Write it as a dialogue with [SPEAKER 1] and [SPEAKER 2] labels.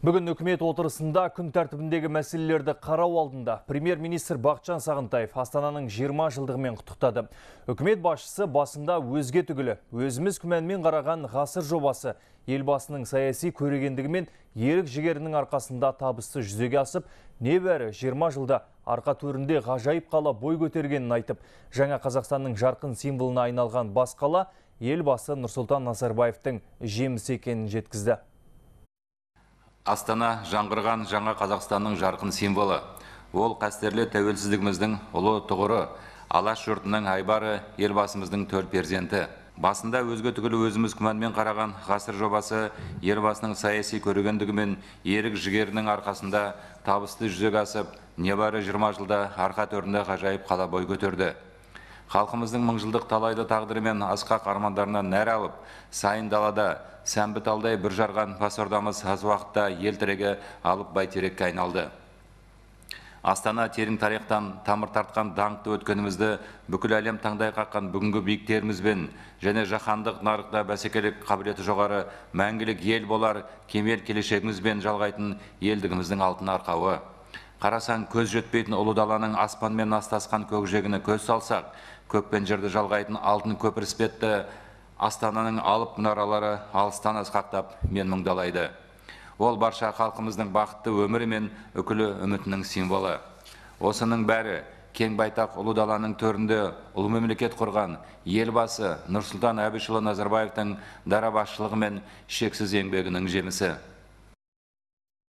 [SPEAKER 1] Бүгін үкімет отырысында күн тәртібіндегі мәселелерді қарау алдында премьер-министр Бақытжан Сағынтаев Астананың 20 жылдығымен құттықтады. Үкімет басшысы басында өзге түгілі өзіміз күмәнмен қараған ғасыр жобасы елбасының саяси көрегендігі мен ерік жігерінің арқасында табысты жүзеге асып, небәрі 20 жылда арқа төрінде ғажайып қала бой көтергенін айтып, жаңа Қазақстанның жарқын символына айналған бас қала елбасы Нұрсұлтан Назарбаевтың жемісі екенін жеткізді
[SPEAKER 2] астана жаңғырған жаңа қазақстанның жарқын символы ол қастерлі тәуелсіздігіміздің ұлы тұғыры алаш жұртының айбары елбасымыздың төр перзенті басында өзге түгілі өзіміз күмәнмен қараған ғасыр жобасы елбасының саяси көрегендігі мен ерік жігерінің арқасында табысты жүзеге асып небары жиырма жылда арқа төрінде ғажайып қала бой көтерді халқымыздың мыңжылдық талайды тағдыры мен асқақ армандарынан нәр алып сайын далада сәмбі талдай бір жарған бас ордамыз аз уақытта ел тірегі алып бәйтерекке айналды астана терең тарихтан тамыр тартқан даңқты өткенімізді бүкіл әлем таңдай қаққан бүгінгі биіктерімізбен және жаһандық нарықта бәсекелік қабілеті жоғары мәңгілік ел болар кемел келешегімізбен жалғайтын елдігіміздің алтын арқауы қарасаң көз жетпейтін ұлы даланың аспанмен астасқан көкжиегіне көз салсақ көк пен жерді жалғайтын алтын көпір іспетті астананың алып мұнаралары алыстан асқақтап мен мұңдалайды ол барша халқымыздың бақытты өмірі мен үкілі үмітінің символы осының бәрі кең байтақ ұлы даланың төрінде ұлы мемлекет құрған елбасы нұрсұлтан әбішұлы назарбаевтың дара басшылығы мен шексіз еңбегінің жемісі